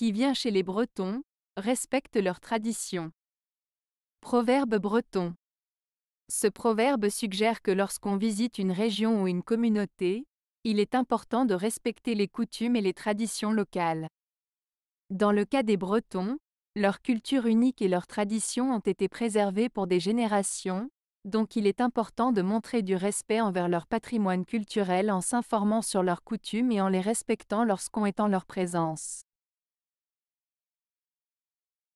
qui vient chez les Bretons, respecte leurs traditions. Proverbe breton. Ce proverbe suggère que lorsqu'on visite une région ou une communauté, il est important de respecter les coutumes et les traditions locales. Dans le cas des Bretons, leur culture unique et leurs traditions ont été préservées pour des générations, donc il est important de montrer du respect envers leur patrimoine culturel en s'informant sur leurs coutumes et en les respectant lorsqu'on est en leur présence.